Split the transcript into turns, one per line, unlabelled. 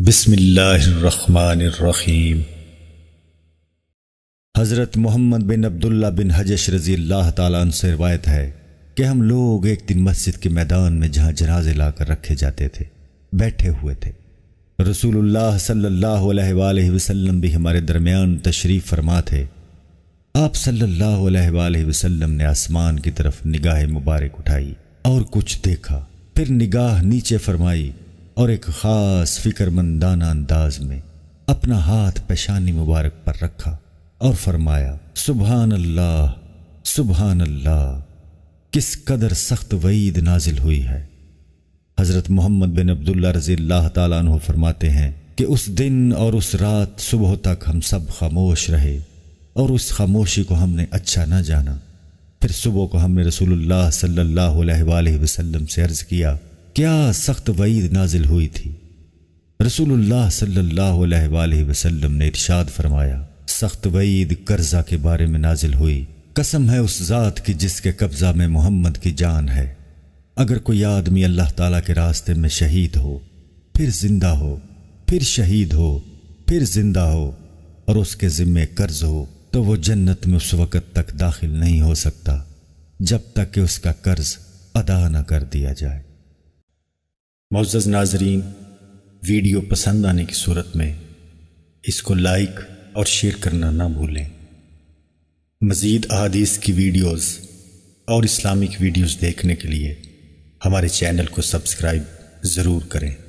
बिसमीम हज़रत मोहम्मद बिन अब्दुल्ला बिन हजश रज़ी अल्लाह ताला से रवायत है कि हम लोग एक दिन मस्जिद के मैदान में जहाँ जनाजे लाकर रखे जाते थे बैठे हुए थे रसूलुल्लाह सल्लल्लाहु अलैहि वसल्लम भी हमारे दरमियान तशरीफ़ फरमा थे आप सल्लल्लाहु अलैहि वसल्लम ने आसमान की तरफ निगाह मुबारक उठाई और कुछ देखा फिर निगाह नीचे फरमाई और एक ख़ास फिक्रमंदाना अंदाज में अपना हाथ पेशानी मुबारक पर रखा और फरमाया सुबह अल्लाह सुबह अल्लाह किस कदर सख्त वईद नाजिल हुई है हज़रत मोहम्मद बिन अब्दुल्ला रजी अल्लाह तु फरमाते हैं कि उस दिन और उस रात सुबह तक हम सब खामोश रहे और उस खामोशी को हमने अच्छा ना जाना फिर सुबह को हमने रसूलुल्लाह सल्लल्लाहु अलैहि वसल्लम से अर्ज़ किया क्या सख्त वईद नाजिल हुई थी रसूलुल्लाह सल्लल्लाहु अलैहि वसल्लम ने इरशाद फरमाया सख्त वईद कर्जा के बारे में नाजिल हुई कसम है उस ज़ात की जिसके कब्ज़ा में मोहम्मद की जान है अगर कोई आदमी अल्लाह ताला के रास्ते में शहीद हो फिर जिंदा हो फिर शहीद हो फिर जिंदा हो और उसके ज़िम्मे कर्ज हो तो वो जन्नत में उस वक़्त तक दाखिल नहीं हो सकता जब तक कि उसका कर्ज अदा न कर दिया जाए मोज़ नाजरीन वीडियो पसंद आने की सूरत में इसको लाइक और शेयर करना ना भूलें मज़ीद अदीस की वीडियोस और इस्लामिक वीडियोस देखने के लिए हमारे चैनल को सब्सक्राइब ज़रूर करें